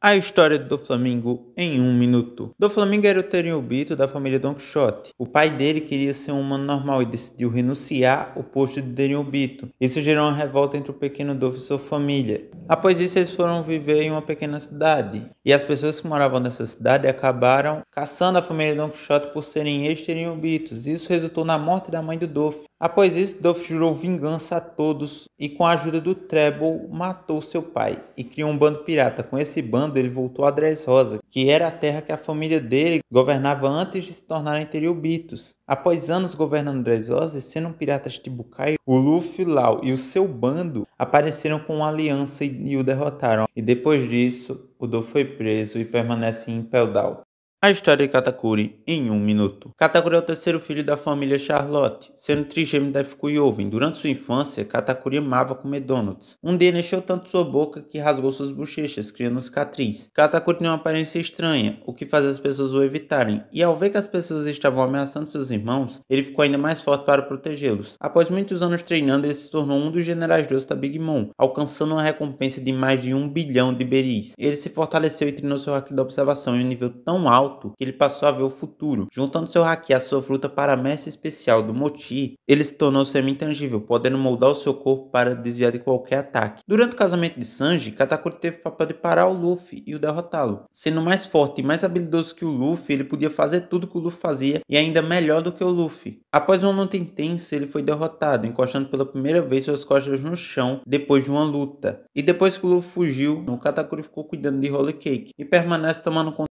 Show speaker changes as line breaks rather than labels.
A história do Flamengo em um minuto. Do Flamengo era o terriobito da família Don Quixote. O pai dele queria ser um humano normal e decidiu renunciar ao posto de terriobito. Isso gerou uma revolta entre o pequeno Dolph e sua família. Após isso, eles foram viver em uma pequena cidade. E as pessoas que moravam nessa cidade acabaram caçando a família Don Quixote por serem ex-terriobitos. Isso resultou na morte da mãe do Dolph. Após isso, Dolph jurou vingança a todos e, com a ajuda do Treble, matou seu pai e criou um bando pirata. Com esse bando, ele voltou a Dressrosa, que era a terra que a família dele governava antes de se tornar Interior Bitos. Após anos governando Dressrosa e sendo um pirata Tibucai, o Luffy, Lau e o seu bando apareceram com uma aliança e o derrotaram. E depois disso, o Dolph foi preso e permanece em Impel Down. A história de Katakuri em um minuto. Katakuri é o terceiro filho da família Charlotte, sendo trigêmeo da Fukuyoven. Durante sua infância, Katakuri amava comer donuts. Um dia encheu tanto sua boca que rasgou suas bochechas, criando cicatriz. Katakuri tem uma aparência estranha, o que faz as pessoas o evitarem, e ao ver que as pessoas estavam ameaçando seus irmãos, ele ficou ainda mais forte para protegê-los. Após muitos anos treinando, ele se tornou um dos generais do da Big Mom, alcançando uma recompensa de mais de um bilhão de beris. Ele se fortaleceu e treinou seu hack da observação em um nível tão alto alto que ele passou a ver o futuro. Juntando seu haki à sua fruta para a mestre especial do Moti, ele se tornou semi-intangível, podendo moldar o seu corpo para desviar de qualquer ataque. Durante o casamento de Sanji, Katakuri teve o papel de parar o Luffy e o derrotá-lo. Sendo mais forte e mais habilidoso que o Luffy, ele podia fazer tudo que o Luffy fazia e ainda melhor do que o Luffy. Após uma luta intensa, ele foi derrotado, encostando pela primeira vez suas costas no chão depois de uma luta. E depois que o Luffy fugiu, o Katakuri ficou cuidando de Holy Cake e permanece tomando conta